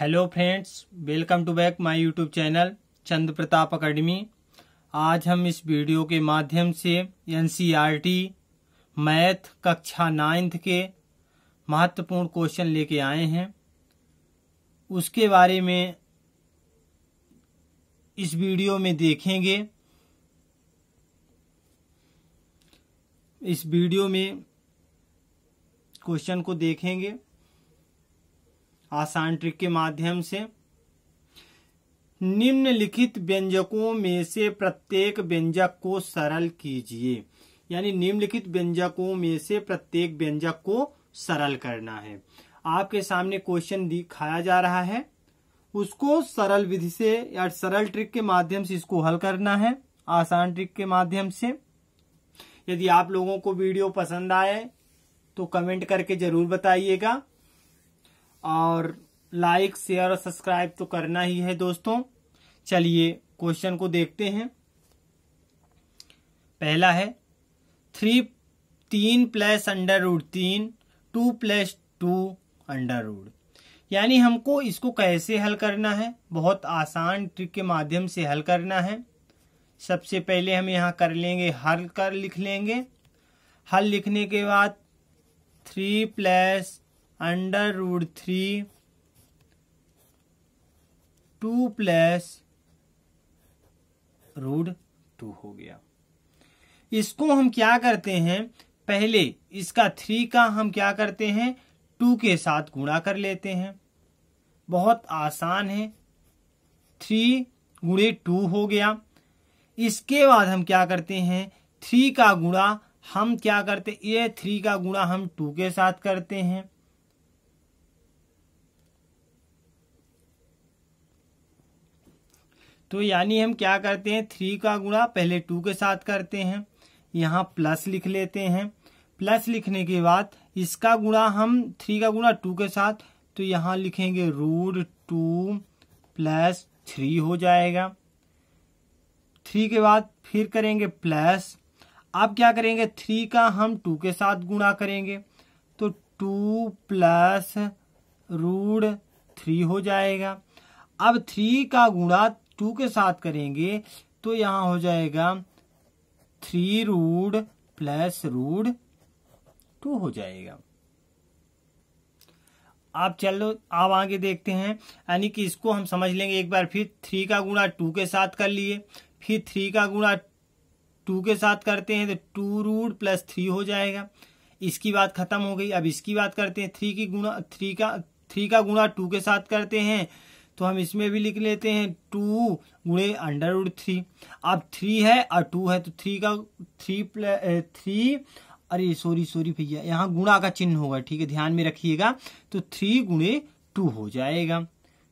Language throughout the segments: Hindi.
hello friends welcome to back my YouTube channel Chand Pratap academy आज हम इस वीडियो के माध्यम से एनसीईआरटी e मैथ कक्षा नाइन्थ के महत्वपूर्ण क्वेश्चन लेके आए हैं उसके बारे में इस वीडियो में देखेंगे इस वीडियो में क्वेश्चन को देखेंगे आसान ट्रिक के माध्यम से निम्नलिखित व्यंजकों में से प्रत्येक व्यंजक को सरल कीजिए यानी निम्नलिखित व्यंजकों में से प्रत्येक व्यंजक को सरल करना है आपके सामने क्वेश्चन दिखाया जा रहा है उसको सरल विधि से या सरल ट्रिक के माध्यम से इसको हल करना है आसान ट्रिक के माध्यम से यदि आप लोगों को वीडियो पसंद आए तो कमेंट करके जरूर बताइएगा और लाइक शेयर और सब्सक्राइब तो करना ही है दोस्तों चलिए क्वेश्चन को देखते हैं पहला है थ्री तीन प्लस अंडर रूड तीन two plus two under root यानी हमको इसको कैसे हल करना है बहुत आसान ट्रिक के माध्यम से हल करना है सबसे पहले हम यहाँ कर लेंगे हल कर लिख लेंगे हल लिखने के बाद three plus under root three two plus root two हो गया इसको हम क्या करते हैं पहले इसका थ्री का हम क्या करते हैं टू के साथ गुणा कर लेते हैं बहुत आसान है थ्री गुणे टू हो गया इसके बाद हम क्या करते हैं थ्री का गुणा हम क्या करते ये थ्री का गुणा हम टू के साथ करते हैं तो यानी हम क्या करते हैं थ्री का गुणा पहले टू के साथ करते हैं यहाँ प्लस लिख लेते हैं प्लस लिखने के बाद इसका गुणा हम थ्री का गुणा टू के साथ तो यहाँ लिखेंगे रूट टू प्लस थ्री हो जाएगा थ्री के बाद फिर करेंगे प्लस अब क्या करेंगे थ्री का हम टू के साथ गुणा करेंगे तो टू प्लस रूट थ्री हो जाएगा अब थ्री का गुणा टू के साथ करेंगे तो यहां हो जाएगा three root plus root two हो जाएगा आप चलो आप आगे देखते हैं यानी कि इसको हम समझ लेंगे एक बार फिर थ्री का गुणा टू के साथ कर लिए फिर थ्री का गुणा टू के साथ करते हैं तो टू रूड प्लस थ्री हो जाएगा इसकी बात खत्म हो गई अब इसकी बात करते हैं थ्री की गुणा थ्री का थ्री का गुणा टू के साथ करते हैं तो हम इसमें भी लिख लेते हैं टू गुणे अंडर रूट थ्री अब थ्री है और टू है तो थ्री का थ्री प्लस थ्री अरे सॉरी सॉरी भैया यहाँ गुणा का चिन्ह होगा ठीक है ध्यान में रखिएगा तो थ्री गुणे टू हो जाएगा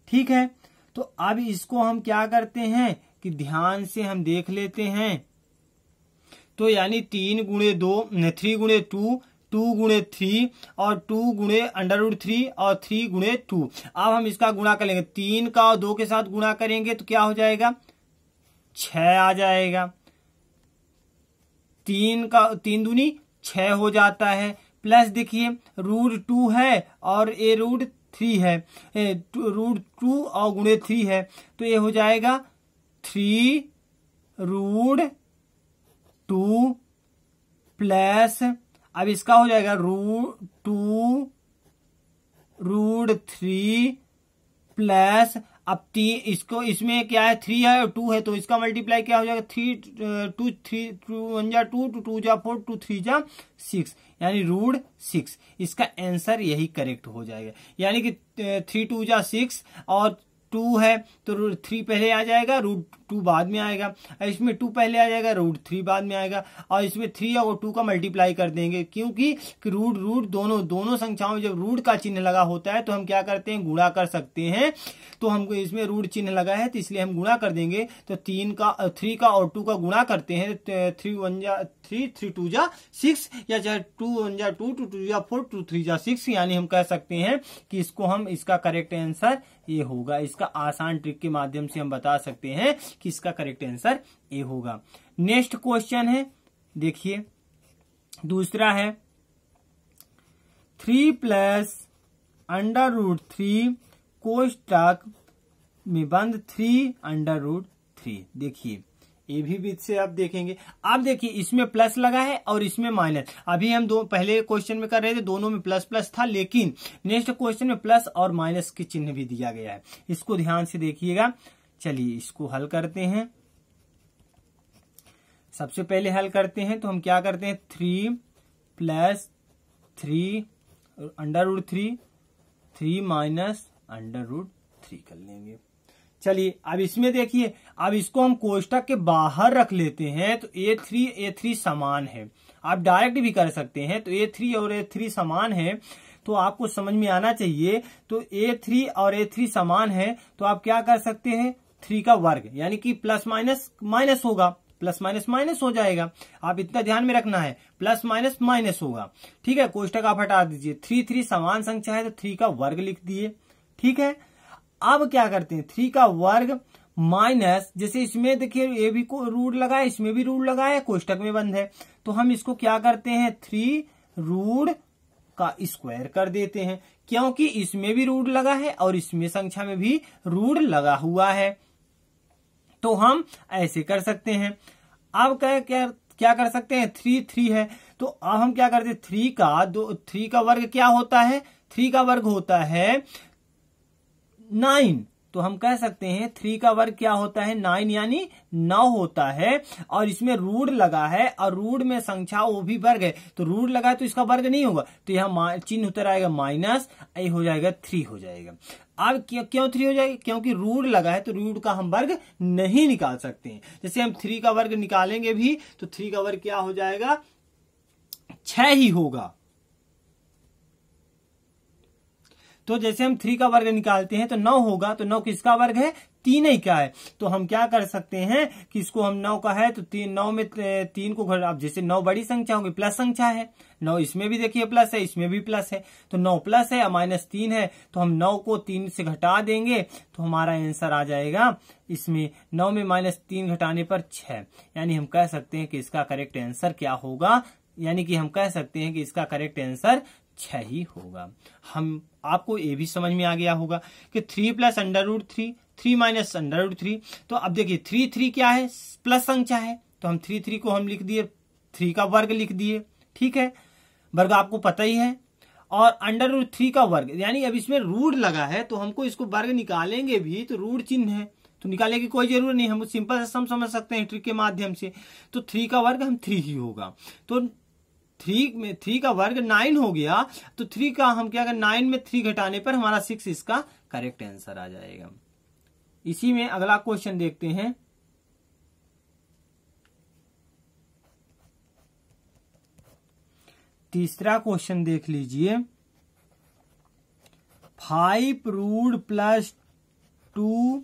ठीक है तो अब इसको हम क्या करते हैं कि ध्यान से हम देख लेते हैं तो यानी तीन गुणे दो थ्री गुणे टू टू गुणे थ्री और टू गुणे अंडर रूट थ्री और थ्री गुणे टू अब हम इसका गुणा करेंगे तीन का और दो के साथ गुणा करेंगे तो क्या हो जाएगा छ आ जाएगा तीन का तीन दूनी छ हो जाता है प्लस देखिए रूट टू है और ए रूट थ्री है रूट टू और गुणे थ्री है तो ये हो जाएगा थ्री रूट टू प्लस अब इसका हो जाएगा root two root three plus अब तीन इसको इसमें क्या है थ्री है और टू है तो इसका मल्टीप्लाई क्या हो जाएगा three two three two one जा टू टू टू जा फोर टू थ्री जा सिक्स यानी रूड सिक्स इसका आंसर यही करेक्ट हो जाएगा यानी कि थ्री टू जा सिक्स और टू है तो रूट थ्री पहले आ जाएगा रूट टू बाद में आएगा इसमें टू पहले आ जाएगा रूट थ्री बाद में आएगा और इसमें थ्री और टू का मल्टीप्लाई कर देंगे क्योंकि रूट रूट दोनों दोनों संख्याओं में जब रूट का चिन्ह लगा होता है तो हम क्या करते हैं गुणा कर सकते हैं तो हमको इसमें रूट चिन्ह लगा है तो इसलिए हम गुणा कर देंगे तो तीन का थ्री का और टू का गुणा करते हैं थ्री तो वन जा थ्री थ्री टू जा सिक्स या चाहे टू वन जा टू टू टू जा फोर टू थ्री जा सिक्स यानी हम कह सकते हैं कि इसको हम इसका करेक्ट आंसर ए होगा इसका आसान ट्रिक के माध्यम से हम बता सकते हैं कि इसका करेक्ट आंसर ए होगा नेक्स्ट क्वेश्चन है देखिए दूसरा है three plus under root three कोष्टक बंद थ्री अंडर रूट थ्री देखिए ये भी बीच से आप देखेंगे आप देखिए इसमें प्लस लगा है और इसमें माइनस अभी हम दो पहले क्वेश्चन में कर रहे थे दोनों में प्लस प्लस था लेकिन नेक्स्ट क्वेश्चन में प्लस और माइनस के चिन्ह भी दिया गया है इसको ध्यान से देखिएगा चलिए इसको हल करते हैं सबसे पहले हल करते हैं तो हम क्या करते हैं three plus three under root three three minus under root three कर लेंगे चलिए अब इसमें देखिए अब इसको हम कोष्टक के बाहर रख लेते हैं तो ए थ्री ए थ्री समान है आप डायरेक्ट भी कर सकते हैं तो ए थ्री और ए थ्री समान है तो आपको समझ में आना चाहिए तो ए थ्री और ए थ्री समान है तो आप क्या कर सकते हैं थ्री का वर्ग यानी कि प्लस माइनस माइनस होगा प्लस माइनस माइनस हो जाएगा आप इतना ध्यान में रखना है प्लस माइनस माइनस होगा ठीक है कोष्टक आप हटा दीजिए थ्री थ्री समान संख्या है तो थ्री का वर्ग लिख दिए ठीक है अब क्या करते हैं थ्री का वर्ग माइनस जैसे इसमें देखिए ये भी को रूट लगा है इसमें भी रूट लगा है कोष्टक में बंद है तो हम इसको क्या करते हैं थ्री रूट का स्क्वायर कर देते हैं क्योंकि इसमें भी रूट लगा है और इसमें संख्या में भी रूट लगा हुआ है तो हम ऐसे कर सकते हैं अब क्या क्या क्या कर सकते हैं थ्री थ्री है तो अब हम क्या करते हैं थ्री का दो थ्री का वर्ग क्या होता है थ्री का वर्ग होता है नाइन तो हम कह सकते हैं थ्री का वर्ग क्या होता है नाइन यानी नौ होता है और इसमें रूड लगा है और रूड में संख्या वो भी वर्ग है तो रूड लगा है तो इसका वर्ग नहीं होगा तो यहां चिन्ह उतर आएगा माइनस ये हो जाएगा थ्री हो जाएगा अब क्यों क्यों थ्री हो जाएगी क्योंकि रूड लगा है तो रूड का हम वर्ग नहीं निकाल सकते हैं जैसे हम थ्री का वर्ग निकालेंगे भी तो थ्री का वर्ग क्या हो जाएगा छ ही होगा तो जैसे हम थ्री का वर्ग निकालते हैं तो नौ होगा तो नौ किसका वर्ग है तीन ही का है तो हम क्या कर सकते हैं कि इसको हम नौ का है तो तीन नौ में तीन को घर अब जैसे नौ बड़ी संख्या होगी प्लस संख्या है नौ इसमें भी देखिए प्लस है इसमें भी प्लस है तो नौ प्लस है माइनस तीन है तो हम नौ को तीन से घटा देंगे तो हमारा आंसर आ जाएगा इसमें नौ में माइनस तीन घटाने पर छह यानी हम कह सकते हैं कि इसका करेक्ट आंसर क्या होगा यानी कि हम कह सकते हैं कि इसका करेक्ट आंसर छह ही होगा हम आपको ये भी समझ में आ गया होगा कि three plus under root three three minus under root three तो अब देखिए थ्री थ्री क्या है प्लस संख्या है तो हम थ्री थ्री को हम लिख दिए थ्री का वर्ग लिख दिए ठीक है वर्ग आपको पता ही है और अंडर रूट थ्री का वर्ग यानी अब इसमें रूट लगा है तो हमको इसको वर्ग निकालेंगे भी तो रूट चिन्ह है तो निकालने की कोई जरूरत नहीं हम सिंपल से सम समझ सकते हैं ट्रिक के माध्यम से तो थ्री का वर्ग हम थ्री ही होगा तो थ्री में थ्री का वर्ग नाइन हो गया तो थ्री का हम क्या नाइन में थ्री घटाने पर हमारा सिक्स इसका करेक्ट आंसर आ जाएगा इसी में अगला क्वेश्चन देखते हैं तीसरा क्वेश्चन देख लीजिए फाइव रूड प्लस टू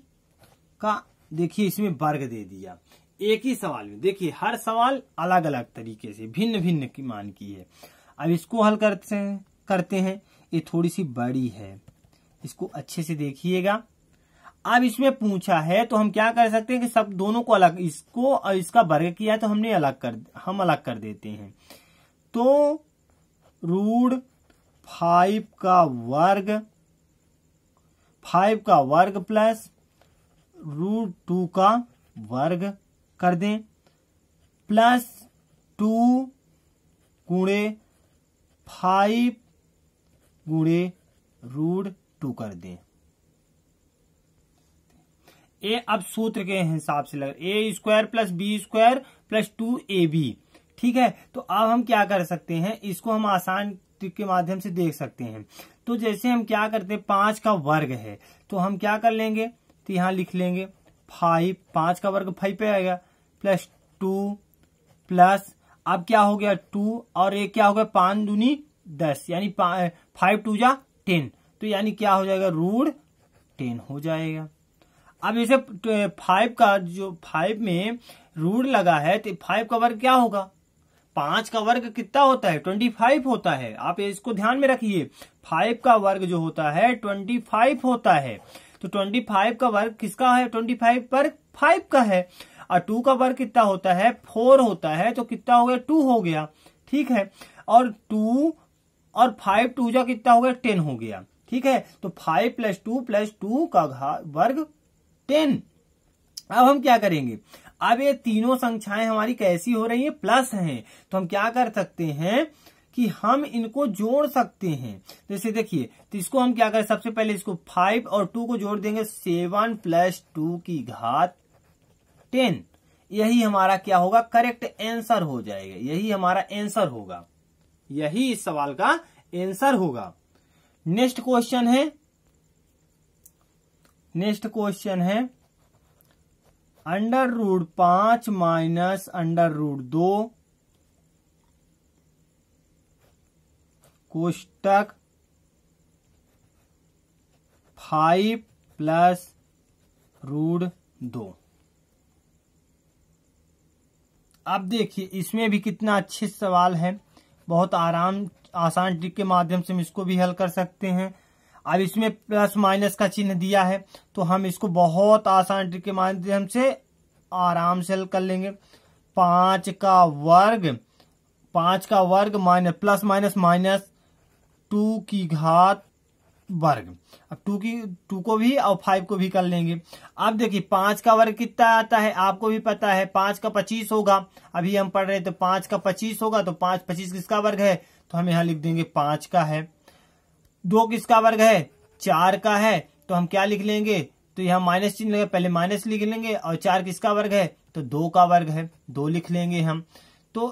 का देखिए इसमें वर्ग दे दिया एक ही सवाल में देखिए हर सवाल अलग अलग तरीके से भिन्न भिन्न की मान की है अब इसको हल करते हैं करते हैं ये थोड़ी सी बड़ी है इसको अच्छे से देखिएगा अब इसमें पूछा है तो हम क्या कर सकते हैं कि सब दोनों को अलग इसको और इसका वर्ग किया तो हमने अलग कर हम अलग कर देते हैं तो रूड फाइव का वर्ग फाइव का वर्ग प्लस रूट टू का वर्ग कर दें प्लस टू गुणे फाइव गुणे रूट टू कर दें ए अब सूत्र के हिसाब से लग A square plus B square plus two A B ठीक है तो अब हम क्या कर सकते हैं इसको हम आसान के माध्यम से देख सकते हैं तो जैसे हम क्या करते हैं पांच का वर्ग है तो हम क्या कर लेंगे तो यहां लिख लेंगे फाइव पांच का वर्ग फाइव पे आएगा प्लस टू प्लस अब क्या हो गया टू और ये क्या हो गया पांच दूनी दस यानी फाइव टू जा टेन तो यानी क्या हो जाएगा रूड टेन हो जाएगा अब इसे फाइव का जो फाइव में रूड लगा है तो फाइव का वर्ग क्या होगा पांच का वर्ग कितना होता है ट्वेंटी फाइव होता है आप इसको ध्यान में रखिए फाइव का वर्ग जो होता है ट्वेंटी फाइव होता है तो ट्वेंटी फाइव का वर्ग किसका है ट्वेंटी फाइव पर फाइव का है और टू का वर्ग कितना होता है फोर होता है तो कितना हो गया टू हो गया ठीक है और टू और फाइव टू जा कितना हो गया टेन हो गया ठीक है तो five plus two plus two का वर्ग टेन अब हम क्या करेंगे अब ये तीनों संख्याएं हमारी कैसी हो रही है प्लस हैं तो हम क्या कर सकते हैं कि हम इनको जोड़ सकते हैं जैसे देखिए तो इसको हम क्या करें सबसे पहले इसको फाइव और टू को जोड़ देंगे सेवन प्लस टू की घात टेन यही हमारा क्या होगा करेक्ट आंसर हो जाएगा यही हमारा आंसर होगा यही इस सवाल का आंसर होगा नेक्स्ट क्वेश्चन है नेक्स्ट क्वेश्चन है अंडर रूट पांच माइनस अंडर रूट दो कोष्टक फाइव प्लस रूड दो अब देखिए इसमें भी कितना अच्छे सवाल है बहुत आराम आसान ट्रिक के माध्यम से हम इसको भी हल कर सकते हैं अब इसमें प्लस माइनस का चिन्ह दिया है तो हम इसको बहुत आसान ट्रिक के माध्यम से आराम से हल कर लेंगे पांच का वर्ग पांच का वर्ग minus plus minus minus two की घात वर्ग अब टू की टू को भी और फाइव को भी कर लेंगे अब देखिए पांच का वर्ग कितना आता है आपको भी पता है पांच का पच्चीस होगा अभी हम पढ़ रहे हैं तो पांच का पच्चीस होगा तो पांच पच्चीस किसका वर्ग है तो हम यहाँ लिख देंगे पांच का है दो किसका वर्ग है चार का है तो हम क्या लिख लेंगे तो यहाँ माइनस चिन्ह लगे पहले माइनस लिख लेंगे और चार किसका वर्ग है तो दो का वर्ग है दो लिख लेंगे हम तो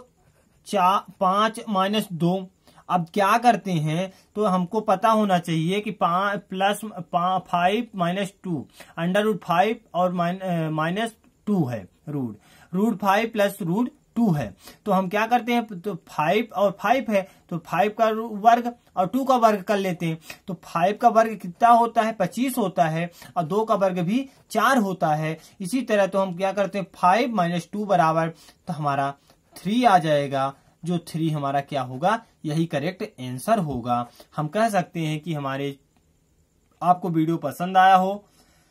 चार पांच माइनस दो अब क्या करते हैं तो हमको पता होना चाहिए कि plus five minus two under root five और माइनस टू है root root five plus root two है तो हम क्या करते हैं तो फाइव और फाइव है तो फाइव का वर्ग और टू का वर्ग कर लेते हैं तो फाइव का वर्ग कितना होता है पच्चीस होता है और दो का वर्ग भी चार होता है इसी तरह तो हम क्या करते हैं फाइव माइनस टू बराबर तो हमारा थ्री आ जाएगा जो थ्री हमारा क्या होगा यही करेक्ट आंसर होगा हम कह सकते हैं कि हमारे आपको वीडियो पसंद आया हो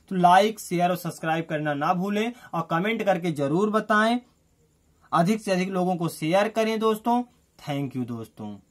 तो लाइक शेयर और सब्सक्राइब करना ना भूलें और कमेंट करके जरूर बताएं अधिक से अधिक लोगों को शेयर करें दोस्तों थैंक यू दोस्तों